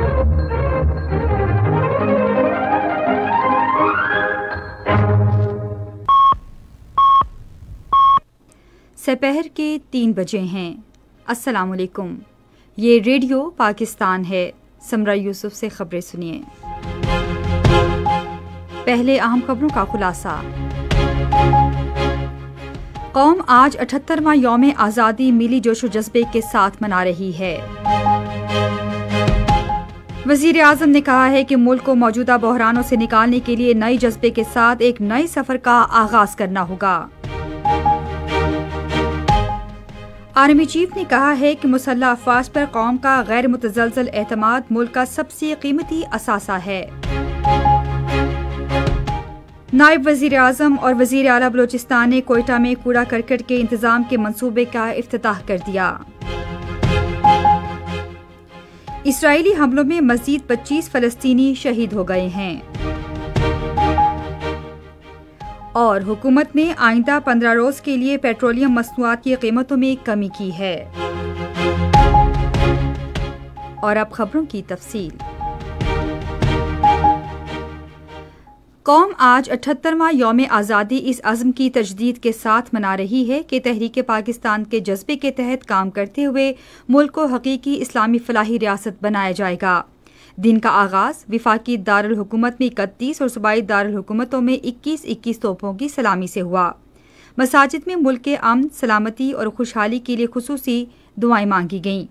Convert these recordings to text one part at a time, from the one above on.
सपहर के तीन बजे हैं अस्सलाम वालेकुम ये रेडियो पाकिस्तान है समरा यूसुफ से खबरें सुनिए पहले अहम खबरों का खुलासा कौम आज अठहत्तरवा योम आज़ादी मिली जोश जज्बे के साथ मना रही है वजीर आजम ने कहा है कि मुल्क को मौजूदा बहरानों से निकालने के लिए नए जज्बे के साथ एक नए सफर का आगाज करना होगा आर्मी चीफ ने कहा है कि मुसल्ह अफवाज पर कौम का गैर मुतजलजल एतमाद मुल्क का सबसे कीमती असासा है नायब वजीर अजम और वजीर अला बलोचिस्तान ने कोयटा में कूड़ा करकट के इंतजाम के मंसूबे का अफ्ताह कर दिया इसराइली हमलों में मजीद 25 फलस्तीनी शहीद हो गए हैं और हुकूमत ने आइंदा 15 रोज के लिए पेट्रोलियम मसनूआत की कीमतों में कमी की है और अब खबरों की तफसील कौम आज अठहत्तरवा योम आज़ादी इस अज़म की तजदीद के साथ मना रही है कि तहरीक पाकिस्तान के जज्बे के तहत काम करते हुए मुल्क को हकीकी इस्लामी फलाही रियासत बनाया जाएगा दिन का आगाज़ विफाकी दारकूमत में इकतीस और सूबाई दारकूमतों में इक्कीस इक्कीस तोहफों की सलामी से हुआ मसाजिद में मुल्क के अमन सलामती और खुशहाली के लिए खसूसी दुआएं मांगी गईं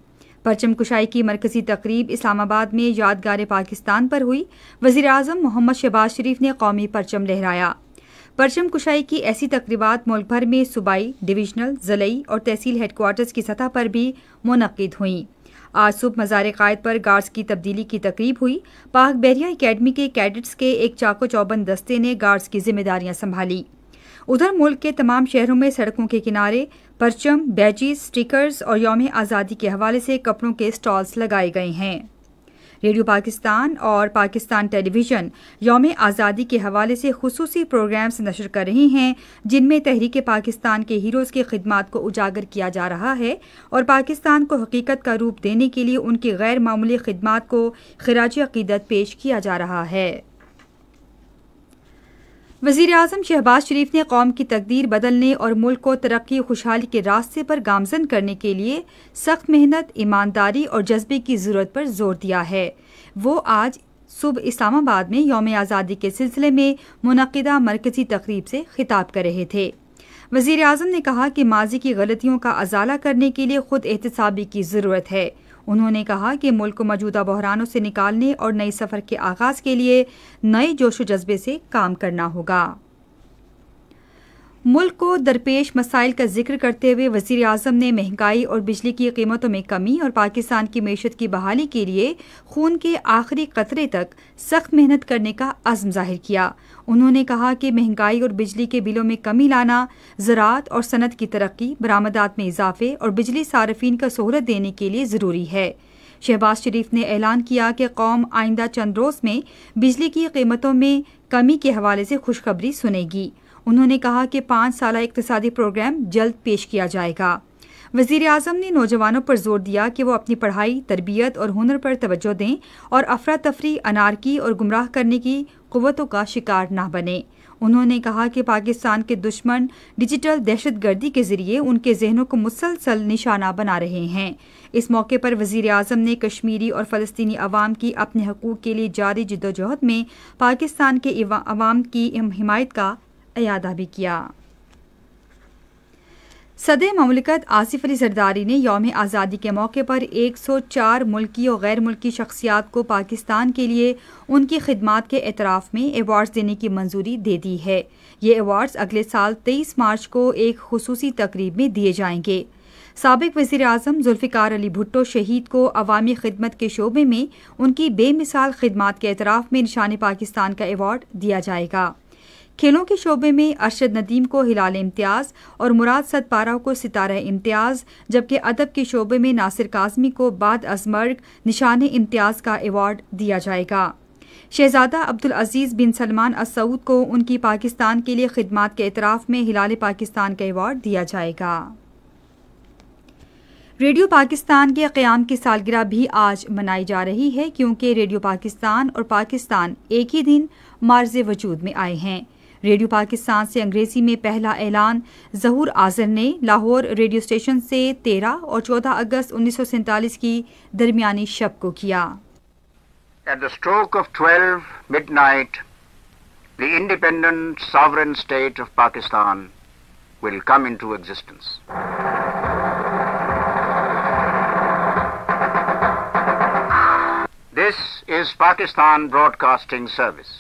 परचम कुशाई की मरकजी तकरीब इस्लामाबाद में यादगार पाकिस्तान पर हुई वजीर अजम मोहम्मद शहबाज शरीफ ने कौमी परचम लहराया परचम कुशाई की ऐसी तकरीबा मुल्क भर में सूबाई डिवीजनल ज़लई और तहसील हेडकोार्टर्स की सतह पर भी मुनद हुई आज सुबह मज़ार कायद पर गार्ड्स की तब्दीली की तकरीब हुई पाक बहरिया अकेडमी के कैडेट्स के एक चाको चौबंद दस्ते ने गार्ड्स की जिम्मेदारियां संभाली उधर मुल्क के तमाम शहरों में सड़कों के किनारे परचम बैजी स्टिकर्स और योम आज़ादी के हवाले से कपड़ों के स्टॉल्स लगाए गए हैं रेडियो पाकिस्तान और पाकिस्तान टेलीविज़न योम आज़ादी के हवाले से खसूस प्रोग्राम्स नशर कर रही हैं जिनमें तहरीक पाकिस्तान के हीरोज़ की खिदमत को उजागर किया जा रहा है और पाकिस्तान को हकीकत का रूप देने के लिए उनकी गैर मामूली खिदमत को खराज अकीदत पेश किया जा रहा है वजीर अजम शहबाज शरीफ ने कौम की तकदीर बदलने और मुल्क को तरक्की खुशहाली के रास्ते पर गामजन करने के लिए सख्त मेहनत ईमानदारी और जज्बे की ज़रूरत पर जोर दिया है वो आज सुबह इस्लामाबाद में योम आज़ादी के सिलसिले में मनदा मरकजी तकरीब से खिताब कर रहे थे वजीर अजम ने कहा कि माजी की गलतियों का अजाला करने के लिए खुद एहतसाबी की ज़रूरत है उन्होंने कहा कि मुल्क को मौजूदा बहरानों से निकालने और नए सफ़र के आगाज़ के लिए नए जोश जज्बे से काम करना होगा मुल्क को दरपेश मसाइल का जिक्र करते हुए वजीर अजम ने महंगाई और बिजली की कीमतों में कमी और पाकिस्तान की मीशत की बहाली के लिए खून के आखिरी कतरे तक सख्त मेहनत करने का आज़म जाहिर किया उन्होंने कहा कि महंगाई और बिजली के बिलों में कमी लाना ज़रात और सनत की तरक्की बरामदात में इजाफे और बिजली सार्फिन का सहूलत देने के लिए ज़रूरी है शहबाज शरीफ ने ऐलान किया कि कौम आइंदा चंद रोज़ में बिजली की कीमतों में कमी के हवाले से खुशखबरी सुनेगी उन्होंने कहा कि पाँच साल इकतदी प्रोग्राम जल्द पेश किया जाएगा वजीर अजम ने नौजवानों पर जोर दिया कि वो अपनी पढ़ाई तरबियत और हुनर पर तोज्जो दें और अफरा तफरी अनारकी और गुमराह करने की क़वतों का शिकार न बने उन्होंने कहा कि पाकिस्तान के दुश्मन डिजिटल दहशत गर्दी के जरिए उनके जहनों को मुसलसल निशाना बना रहे हैं इस मौके पर वजीर अजम ने कश्मीरी और फ़लस्तनी अवाम की अपने हकूक़ के लिए जारी जदोजहद में पाकिस्तान के अवाम की हिमायत का अदा भी किया सदर ममलिकत आसिफ अली सरदारी ने योम आज़ादी के मौके पर 104 मुल्की और गैर मुल्की शख्सियात को पाकिस्तान के लिए उनकी खिदमत के एतराफ़ में अवार्ड्स देने की मंजूरी दे दी है ये अवार्ड्स अगले साल 23 मार्च को एक खसूस तकरीब में दिए जाएंगे सबक वज़ी अजम जुल्फ़िकार अली भुट्टो शहीद को अवामी खिदमत के शोबे में उनकी बेमिसाल खिदमत के एतराफ़ में निशान पाकिस्तान का अवार्ड दिया जाएगा खेलों के शोबे में अरशद नदीम को हिलाल इम्तियाज़ और मुराद सतपारा को सितारा इम्तियाज़ जबकि अदब के शोबे में नासिर काजमी को बाद अजमर्ग निशान इम्तियाज़ का एवार्ड दिया जाएगा शहजादा अब्दुल अजीज़ बिन सलमान असऊद को उनकी पाकिस्तान के लिए खिदमत के एतराफ़ में हिलाल पाकिस्तान का एवॉर्ड दिया जाएगा रेडियो पाकिस्तान के क़्याम की सालगिरह भी आज मनाई जा रही है क्योंकि रेडियो पाकिस्तान और पाकिस्तान एक ही दिन मार्ज वजूद में आए हैं रेडियो पाकिस्तान से अंग्रेजी में पहला ऐलान जहूर आजर ने लाहौर रेडियो स्टेशन से 13 और 14 अगस्त उन्नीस की दरमियानी शब को किया at the stroke of 12 midnight the independent sovereign state of Pakistan this is Pakistan broadcasting service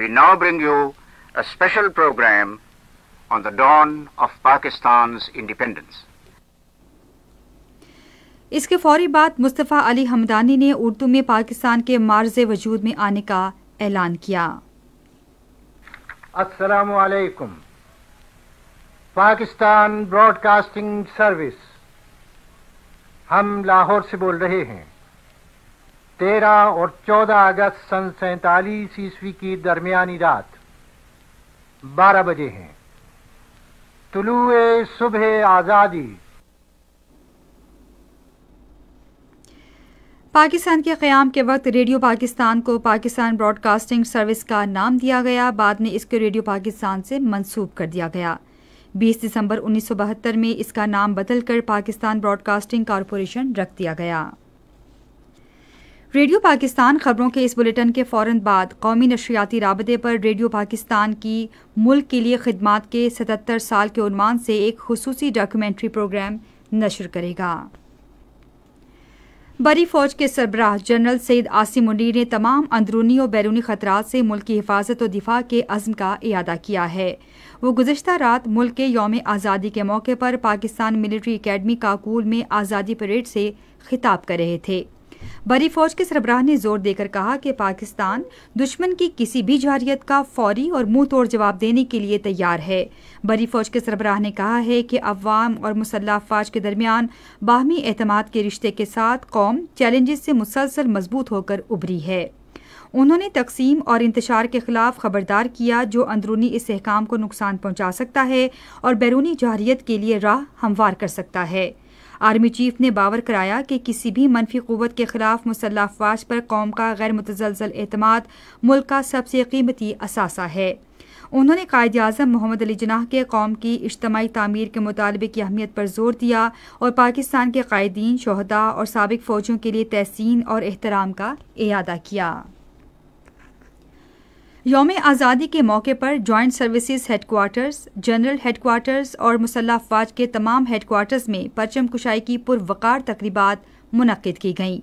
we now bring you a special program on the dawn of Pakistan's independence. इसके फौरी बाद मुस्तफ़ा अली हमदानी ने उर्दू में पाकिस्तान के मार्ज वजूद में आने का ऐलान किया असलकुम पाकिस्तान ब्रॉडकास्टिंग सर्विस हम लाहौर से बोल रहे हैं तेरह और चौदह अगस्त सन सैतालीस ईस्वी की दरमियानी रात बारह बजे हैं तुलुए सुबह आज़ादी पाकिस्तान के क़्याम के वक्त रेडियो पाकिस्तान को पाकिस्तान ब्रॉडकास्टिंग सर्विस का नाम दिया गया बाद में इसको रेडियो पाकिस्तान से मंसूब कर दिया गया 20 दिसंबर 1972 में इसका नाम बदलकर पाकिस्तान ब्रॉडकास्टिंग कॉरपोरेशन रख दिया गया रेडियो पाकिस्तान खबरों के इस बुलेटिन के फ़ौर बाद कौमी नशरियाती रबते पर रेडियो पाकिस्तान की मुल्क के लिए खदमात के सतर साल के उन्वान से एक खसूसी डॉक्यूमेंट्री प्रोग्राम नशर करेगा बड़ी फौज के सरबराह जनरल सईद आसिम मुंडी ने तमाम अंदरूनी और बैरूनी ख़तरा से मुल्क की हिफाजत और दिफा के अज़म का इरादा किया है वो गुजशत रात मुल्क के योम आज़ादी के मौके पर पाकिस्तान मिलिट्री अकेडमी काकूल में आज़ादी परेड से खिताब कर रहे थे बड़ी फौज के सरबराह ने जोर देकर कहा कि पाकिस्तान दुश्मन की किसी भी जारियत का फौरी और मुंह तोड़ जवाब देने के लिए तैयार है बड़ी फौज के सरबराह ने कहा है कि अवाम और मुसल्ह अफवाज के दरमियान बाहमी अहतमाद के रिश्ते के साथ कौम चैलेंजेस से मुसलसल मजबूत होकर उभरी है उन्होंने तकसीम और इंतशार के खिलाफ खबरदार किया जो अंदरूनी इसकाम को नुकसान पहुंचा सकता है और बैरूनी जहरीत के लिए राह हमवार कर सकता है आर्मी चीफ ने बावर कराया कि किसी भी मनफी क़वत के खिलाफ मुसल्ह अफवाज पर कौम का गैर मुतजलजल अतमाद मुल्क का सबसे कीमती असासा है उन्होंने कायद अजम मोहम्मद अली जनाह के कौम की इज्तमी तमीर के मुतालबे की अहमियत पर जोर दिया और पाकिस्तान के कायदीन शहदा और सबक फ़ौजों के लिए तहसीन और एहतराम का अदा किया योम आज़ादी के मौके पर joint services quarters general quarters और मुसल्ह अफवाज के तमाम क्वार्टर्स में परचम कुशाई की पुरवकार तकरीबा मुनद की गईं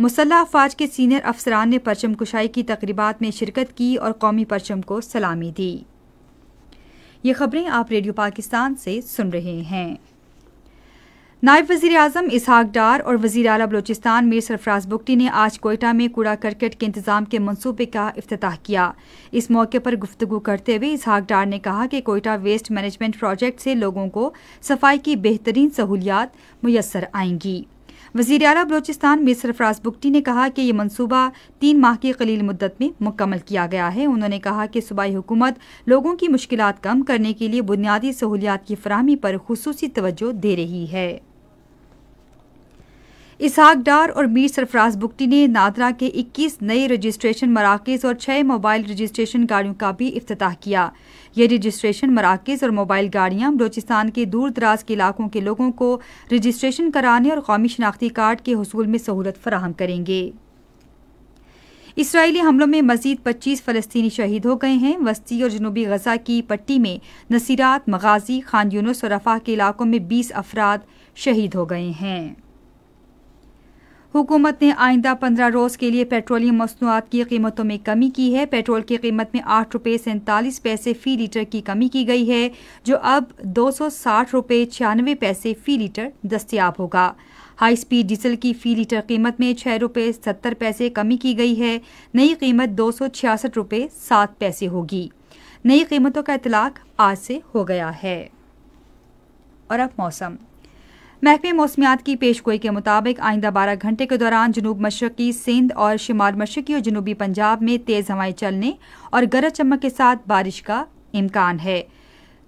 मुसल्ह अफवाज के सीनियर अफसरान ने परचम कुशाई की तकरीबा में शिरकत की और कौमी परचम को सलामी दी ये खबरें आप रेडियो पाकिस्तान से सुन रहे हैं नायब वजीर अजम इसहाक डार और वजी अला बलोचिस्तान मीर सरफराज बुगटी ने आज कोयटा में कूड़ा करकट के इंतजाम के मनसूबे का अफ्ताह किया इस मौके पर गुफ्तु करते हुए इसहाक डार ने कहा कि कोयटा वेस्ट मैनेजमेंट प्रोजेक्ट से लोगों को सफाई की बेहतरीन सहूलियात मैसर आएंगी वजीर अला बलोचिस्तान मीर सरफराज बुगटी ने कहा कि ये मनसूबा तीन माह की कलील मुद्दत में मुकम्मल किया गया है उन्होंने कहा कि सूबाई हुकूमत लोगों की मुश्किल कम करने के लिए बुनियादी सहूलियात की फरहमी पर खसूस तवज्जो दे रही है इसहाक डार और मीर सरफराज बुगटी ने नादरा के 21 नए रजिस्ट्रेशन मराकज़ और छह मोबाइल रजिस्ट्रेशन गाड़ियों का भी अफ्ताह किया ये रजिस्ट्रेशन मराकज़ और मोबाइल गाड़ियां बलोचिस्तान के दूर दराज के इलाकों के लोगों को रजिस्ट्रेशन कराने और कौमी शनाख्ती कार्ड के हसूल में सहूलत फराहम करेंगे इसराइली हमलों में मजीद 25 फलस्तनी शहीद हो गए हैं वस्ती और जनूबी गजा की पट्टी में नसीरात मगाजी खान यूनस और रफा के इलाकों में 20 अफराद शहीद हो गए हैं हुकूमत ने आइंदा पंद्रह रोज़ के लिए पेट्रोलियम मसनूआत की कीमतों में कमी की है पेट्रोल की कीमत में आठ रुपये सैंतालीस पैसे फ़ी लीटर की कमी की गई है जो अब दो सौ साठ रुपये छियानवे पैसे फ़ी लीटर दस्तियाब होगा हाई स्पीड डीजल की फ़ी लीटर कीमत में छः रुपये सत्तर पैसे कमी की गई है नई कीमत दो सौ छियासठ रुपये सात पैसे होगी नई कीमतों का इतलाक आज से हो गया है और अब मौसम महकमे मौसमियात की पेश गोई के मुताबिक आइंदा बारह घंटे के दौरान जनूब मशरकी सिंध और शुमार मशरकी और जनूबी पंजाब में तेज़ हवाएं चलने और गरज चमक के साथ बारिश का इम्कान है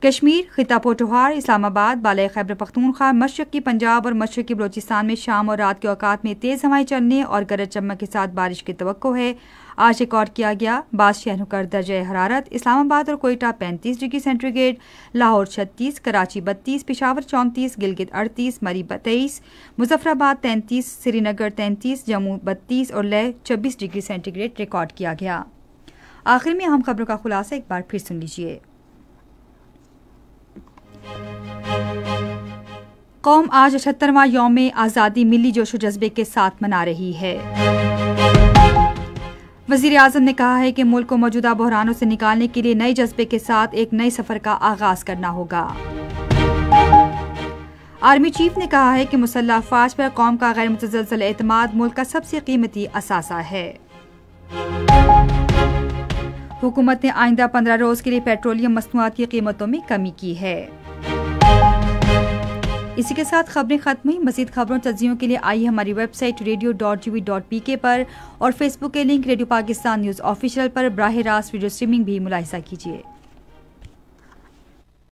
कश्मीर खिता पोटोहार इस्लामाबाद बाल खैबर पख्तूनख्वा मशरकी पंजाब और मशरकी बलोचिस्तान में शाम और रात के औकात में तेज़ हवाएं चलने और गरज चमक के साथ बारिश की तो है आज रिकॉर्ड किया गया शहरों का दर्ज हरारत इस्लामाबाद और कोयटा पैंतीस डिग्री सेंटीग्रेड लाहौर छत्तीस कराची बत्तीस पिशावर चौंतीस गिलगित अड़तीस मरी तेईस मुजफ्फराबाद तैंतीस श्रीनगर तैंतीस जम्मू बत्तीस और लह छब्बीस डिग्री सेंटीग्रेड रिकॉर्ड किया गया आखिर में अहम खबरों का खुलासा एक बार फिर सुन लीजिए कौम आज अठहत्तरवा योम आज़ादी मिली जोश जज्बे के साथ मना रही है वजीर अजम ने कहा है कि मुल्क को मौजूदा बहरानों से निकालने के लिए नए जज्बे के साथ एक नए सफर का आगाज करना होगा आर्मी चीफ ने कहा है कि मुसल्ह अफवाज पर कौम का गैर मुतजल अतमाद मुल्क का सबसे कीमती असासा है हुकूमत ने आइंदा पंद्रह रोज़ के लिए पेट्रोलियम मसनूआत की कीमतों में कमी की है इसी के साथ खबरें खत्म हुई मजीद खबरों तजियों के लिए आइए हमारी website radio dot G V dot P K पर और फेसबुक के link radio Pakistan news official पर बरह रास्त वीडियो स्ट्रीमिंग भी मुलाहसा कीजिए